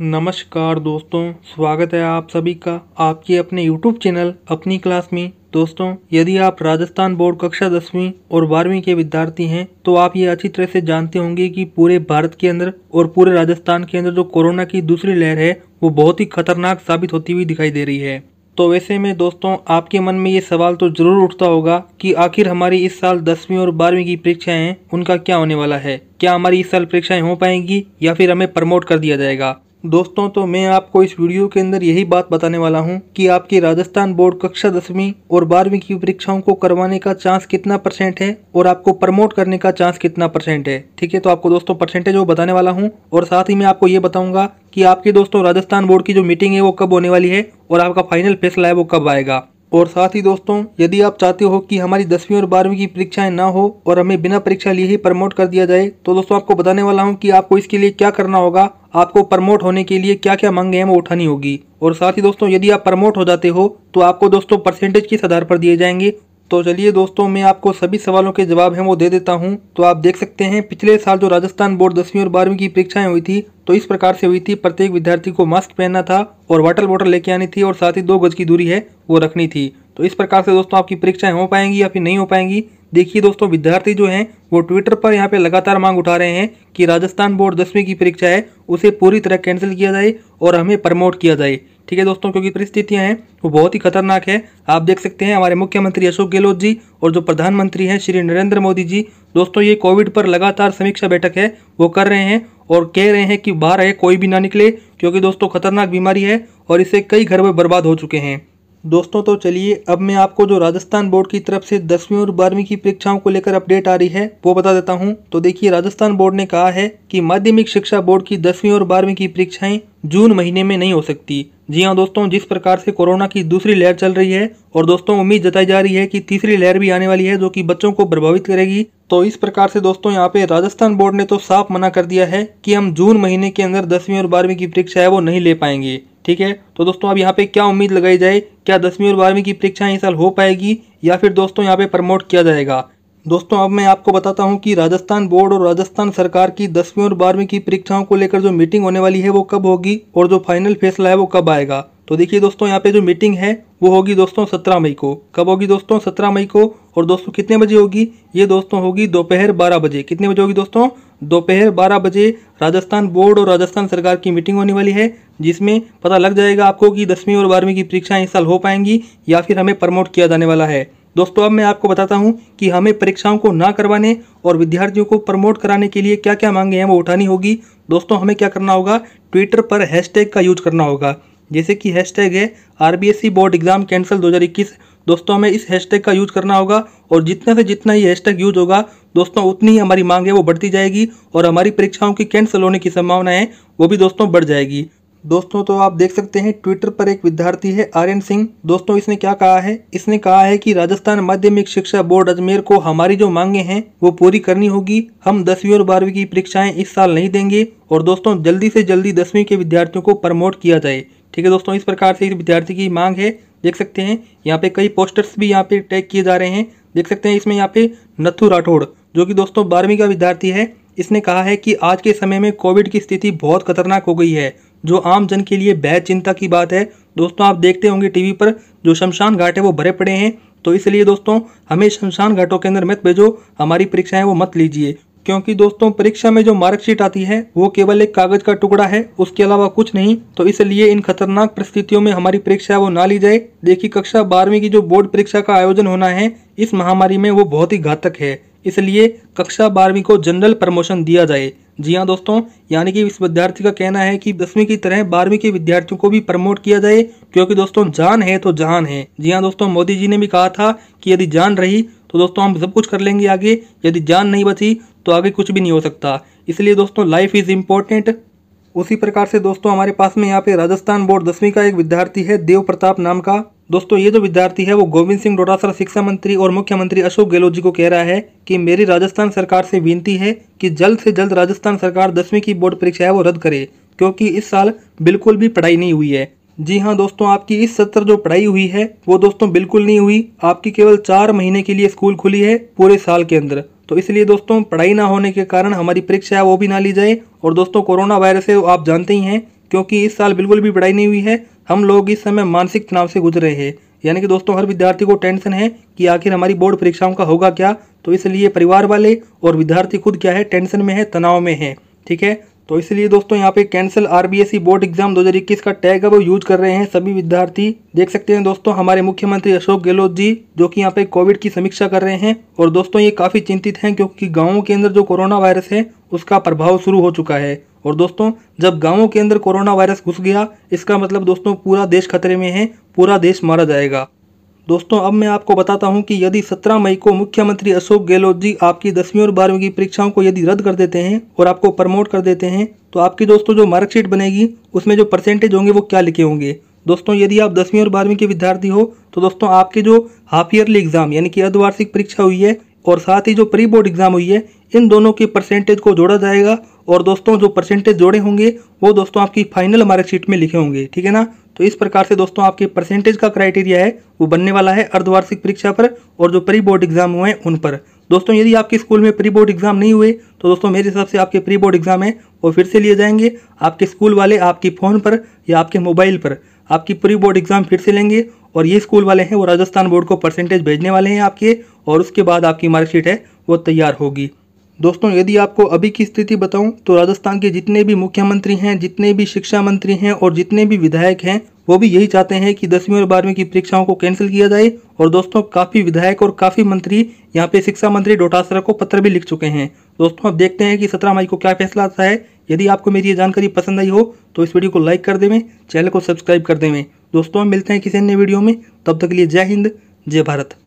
नमस्कार दोस्तों स्वागत है आप सभी का आपके अपने YouTube चैनल अपनी क्लास में दोस्तों यदि आप राजस्थान बोर्ड कक्षा दसवीं और बारहवीं के विद्यार्थी हैं तो आप ये अच्छी तरह से जानते होंगे कि पूरे भारत के अंदर और पूरे राजस्थान के अंदर जो कोरोना की दूसरी लहर है वो बहुत ही खतरनाक साबित होती हुई दिखाई दे रही है तो वैसे में दोस्तों आपके मन में ये सवाल तो जरूर उठता होगा कि आखिर हमारी इस साल दसवीं और बारहवीं की परीक्षाएं उनका क्या होने वाला है क्या हमारी इस साल परीक्षाएं हो पाएंगी या फिर हमें प्रमोट कर दिया जाएगा दोस्तों तो मैं आपको इस वीडियो के अंदर यही बात बताने वाला हूं कि आपकी राजस्थान बोर्ड कक्षा दसवीं और बारहवीं की परीक्षाओं को करवाने का चांस कितना परसेंट है और आपको प्रमोट करने का चांस कितना परसेंट है ठीक है तो आपको दोस्तों परसेंटेज वो बताने वाला हूँ और साथ ही मैं आपको ये बताऊंगा कि आपके दोस्तों राजस्थान बोर्ड की जो मीटिंग है वो कब होने वाली है और आपका फाइनल फैसला है वो कब आएगा और साथ ही दोस्तों यदि आप चाहते हो कि हमारी दसवीं और बारहवीं की परीक्षाएं ना हो और हमें बिना परीक्षा लिए ही प्रमोट कर दिया जाए तो दोस्तों आपको बताने वाला हूं कि आपको इसके लिए क्या करना होगा आपको प्रमोट होने के लिए क्या क्या मांगे हैं वो उठानी होगी और साथ ही दोस्तों यदि आप प्रमोट हो जाते हो तो आपको दोस्तों परसेंटेज किस आधार पर दिए जाएंगे तो चलिए दोस्तों मैं आपको सभी सवालों के जवाब हैं वो दे देता हूँ तो आप देख सकते हैं पिछले साल जो राजस्थान बोर्ड दसवीं और बारहवीं की परीक्षाएं हुई थी तो इस प्रकार से हुई थी प्रत्येक विद्यार्थी को मास्क पहनना था और वाटर बॉटल लेके आनी थी और साथ ही दो गज की दूरी है वो रखनी थी तो इस प्रकार से दोस्तों आपकी परीक्षाएं हो पाएंगी या फिर नहीं हो पाएंगी देखिए दोस्तों विद्यार्थी जो हैं वो ट्विटर पर यहाँ पे लगातार मांग उठा रहे हैं कि राजस्थान बोर्ड दसवीं की परीक्षा है उसे पूरी तरह कैंसिल किया जाए और हमें प्रमोट किया जाए ठीक है दोस्तों क्योंकि परिस्थितियाँ हैं वो बहुत ही खतरनाक है आप देख सकते हैं हमारे मुख्यमंत्री अशोक गहलोत जी और जो प्रधानमंत्री हैं श्री नरेंद्र मोदी जी दोस्तों ये कोविड पर लगातार समीक्षा बैठक है वो कर रहे हैं और कह रहे हैं कि बाहर है कोई भी ना निकले क्योंकि दोस्तों खतरनाक बीमारी है और इसे कई घर में बर्बाद हो चुके हैं दोस्तों तो चलिए अब मैं आपको जो राजस्थान बोर्ड की तरफ से दसवीं और बारहवीं की परीक्षाओं को लेकर अपडेट आ रही है वो बता देता हूँ तो देखिए राजस्थान बोर्ड ने कहा है कि माध्यमिक शिक्षा बोर्ड की दसवीं और बारहवीं की परीक्षाएं जून महीने में नहीं हो सकती जी हाँ दोस्तों जिस प्रकार से कोरोना की दूसरी लहर चल रही है और दोस्तों उम्मीद जताई जा रही है कि तीसरी लहर भी आने वाली है जो कि बच्चों को प्रभावित करेगी तो इस प्रकार से दोस्तों यहाँ पे राजस्थान बोर्ड ने तो साफ मना कर दिया है कि हम जून महीने के अंदर दसवीं और बारहवीं की परीक्षा है वो नहीं ले पाएंगे ठीक है तो दोस्तों अब यहाँ पे क्या उम्मीद लगाई जाए क्या दसवीं और बारहवीं की परीक्षाएं इस साल हो पाएगी या फिर दोस्तों यहाँ पे प्रमोट किया जाएगा दोस्तों अब मैं आपको बताता हूं कि राजस्थान बोर्ड और राजस्थान सरकार की दसवीं और बारहवीं की परीक्षाओं को लेकर जो मीटिंग होने वाली है वो कब होगी और जो फाइनल फैसला है वो कब आएगा तो देखिए दोस्तों यहाँ पे जो मीटिंग है वो होगी दोस्तों सत्रह मई को कब होगी दोस्तों सत्रह मई को और दोस्तों कितने बजे होगी ये दोस्तों होगी दोपहर बारह बजे कितने बजे होगी दोस्तों दोपहर बारह बजे राजस्थान बोर्ड और राजस्थान सरकार की मीटिंग होने वाली है जिसमें पता लग जाएगा आपको कि दसवीं और बारहवीं की परीक्षाएं इस साल हो पाएंगी या फिर हमें प्रमोट किया जाने वाला है दोस्तों अब मैं आपको बताता हूं कि हमें परीक्षाओं को ना करवाने और विद्यार्थियों को प्रमोट कराने के लिए क्या क्या मांगे हैं वो उठानी होगी दोस्तों हमें क्या करना होगा ट्विटर पर हैशटैग का यूज करना होगा जैसे कि हैशटैग है आर बोर्ड एग्जाम कैंसिल 2021 दोस्तों हमें इस हैशटैग का यूज करना होगा और जितने से जितना ये हैशटैग यूज होगा दोस्तों उतनी ही हमारी मांग है वो बढ़ती जाएगी और हमारी परीक्षाओं की कैंसिल होने की संभावना है वो भी दोस्तों बढ़ जाएगी दोस्तों तो आप देख सकते हैं ट्विटर पर एक विद्यार्थी है आर्यन सिंह दोस्तों इसने क्या कहा है इसने कहा है कि राजस्थान माध्यमिक शिक्षा बोर्ड अजमेर को हमारी जो मांगे हैं वो पूरी करनी होगी हम दसवीं और बारहवीं की परीक्षाएं इस साल नहीं देंगे और दोस्तों जल्दी से जल्दी दसवीं के विद्यार्थियों को प्रमोट किया जाए ठीक है दोस्तों इस प्रकार से इस विद्यार्थी की मांग है देख सकते हैं यहाँ पे कई पोस्टर्स भी यहाँ पे टैग किए जा रहे हैं देख सकते हैं इसमें यहाँ पे नथु राठौड़ जो कि दोस्तों बारहवीं का विद्यार्थी है इसने कहा है कि आज के समय में कोविड की स्थिति बहुत खतरनाक हो गई है जो आम जन के लिए बेहद चिंता की बात है दोस्तों आप देखते होंगे टीवी पर जो शमशान घाट है वो भरे पड़े हैं तो इसलिए दोस्तों हमें शमशान घाटों के अंदर मत भेजो हमारी परीक्षाएं वो मत लीजिए क्योंकि दोस्तों परीक्षा में जो मार्कशीट आती है वो केवल एक कागज का टुकड़ा है उसके अलावा कुछ नहीं तो इसलिए इन खतरनाक परिस्थितियों में हमारी परीक्षा वो ना ली जाए देखिए कक्षा बारहवीं की जो बोर्ड परीक्षा का आयोजन होना है इस महामारी में वो बहुत ही घातक है इसलिए कक्षा बारहवीं को जनरल प्रमोशन दिया जाए जी हाँ दोस्तों यानी कि इस विद्यार्थी का कहना है कि दसवीं की तरह बारहवीं के विद्यार्थियों को भी प्रमोट किया जाए क्योंकि दोस्तों जान है तो जान है जी हाँ दोस्तों मोदी जी ने भी कहा था कि यदि जान रही तो दोस्तों हम सब कुछ कर लेंगे आगे यदि जान नहीं बची तो आगे कुछ भी नहीं हो सकता इसलिए दोस्तों लाइफ इज़ इम्पोर्टेंट उसी प्रकार से दोस्तों हमारे पास में यहाँ पे राजस्थान बोर्ड दसवीं का एक विद्यार्थी है देव प्रताप नाम का दोस्तों ये जो विद्यार्थी है वो गोविंद सिंह डोटासरा शिक्षा मंत्री और मुख्यमंत्री अशोक गहलोत जी को कह रहा है कि मेरी राजस्थान सरकार से विनती है कि जल्द से जल्द राजस्थान सरकार दसवीं की बोर्ड परीक्षा है वो रद्द करे क्योंकि इस साल बिल्कुल भी पढ़ाई नहीं हुई है जी हाँ दोस्तों आपकी इस सत्र जो पढ़ाई हुई है वो दोस्तों बिल्कुल नहीं हुई आपकी केवल चार महीने के लिए स्कूल खुली है पूरे साल के अंदर तो इसलिए दोस्तों पढ़ाई ना होने के कारण हमारी परीक्षा है वो भी ना ली जाए और दोस्तों कोरोना वायरस है आप जानते ही हैं क्योंकि इस साल बिल्कुल भी पढ़ाई नहीं हुई है हम लोग इस समय मानसिक तनाव से गुजर रहे हैं यानी कि दोस्तों हर विद्यार्थी को टेंशन है कि आखिर हमारी बोर्ड परीक्षाओं का होगा क्या तो इसलिए परिवार वाले और विद्यार्थी खुद क्या है टेंशन में है तनाव में है ठीक है तो इसलिए दोस्तों यहाँ पे कैंसिल आर बोर्ड एग्जाम 2021 का टैग है वो यूज कर रहे हैं सभी विद्यार्थी देख सकते हैं दोस्तों हमारे मुख्यमंत्री अशोक गहलोत जी जो कि यहाँ पे कोविड की समीक्षा कर रहे हैं और दोस्तों ये काफी चिंतित हैं क्योंकि गाँव के अंदर जो कोरोना वायरस है उसका प्रभाव शुरू हो चुका है और दोस्तों जब गांवों के अंदर कोरोना वायरस घुस गया इसका मतलब दोस्तों पूरा देश खतरे में है पूरा देश मारा जाएगा दोस्तों अब मैं आपको बताता हूं कि यदि 17 मई को मुख्यमंत्री अशोक गहलोत जी आपकी दसवीं और बारहवीं की परीक्षाओं को यदि रद्द कर देते हैं और आपको प्रमोट कर देते हैं तो आपकी दोस्तों जो मार्कशीट बनेगी उसमें जो परसेंटेज होंगे वो क्या लिखे होंगे दोस्तों यदि आप दसवीं और बारहवीं के विद्यार्थी हो तो दोस्तों आपके जो हाफ ईयरली एग्जाम यानी कि अर्धवार्षिक परीक्षा हुई है और साथ ही जो प्री बोर्ड एग्जाम हुई है इन दोनों के परसेंटेज को जोड़ा जाएगा और दोस्तों जो परसेंटेज जोड़े होंगे वो दोस्तों आपकी फाइनल मार्कशीट में लिखे होंगे ठीक है ना तो इस प्रकार से दोस्तों आपके परसेंटेज का क्राइटेरिया है वो बनने वाला है अर्धवार्षिक परीक्षा पर और जो प्री बोर्ड एग्जाम हुए हैं उन पर दोस्तों यदि आपके स्कूल में प्री बोर्ड एग्जाम नहीं हुए तो दोस्तों मेरे हिसाब से आपके प्री बोर्ड एग्जाम है वो फिर से लिए जाएंगे आपके स्कूल वाले आपके फ़ोन पर या आपके मोबाइल पर आपकी प्री बोर्ड एग्जाम फिर से लेंगे और ये स्कूल वाले हैं वो राजस्थान बोर्ड को परसेंटेज भेजने वाले हैं आपके और उसके बाद आपकी मार्कशीट है वो तैयार होगी दोस्तों यदि आपको अभी की स्थिति बताऊं तो राजस्थान के जितने भी मुख्यमंत्री हैं जितने भी शिक्षा मंत्री हैं और जितने भी विधायक हैं वो भी यही चाहते हैं कि दसवीं और बारहवीं की परीक्षाओं को कैंसिल किया जाए और दोस्तों काफ़ी विधायक और काफ़ी मंत्री यहाँ पे शिक्षा मंत्री डोटासरा को पत्र भी लिख चुके हैं दोस्तों अब देखते हैं कि सत्रह मई को क्या फैसला आता है यदि आपको मेरी ये जानकारी पसंद आई हो तो इस वीडियो को लाइक कर देवें चैनल को सब्सक्राइब कर देवें दोस्तों मिलते हैं किसी अन्य वीडियो में तब तक के लिए जय हिंद जय भारत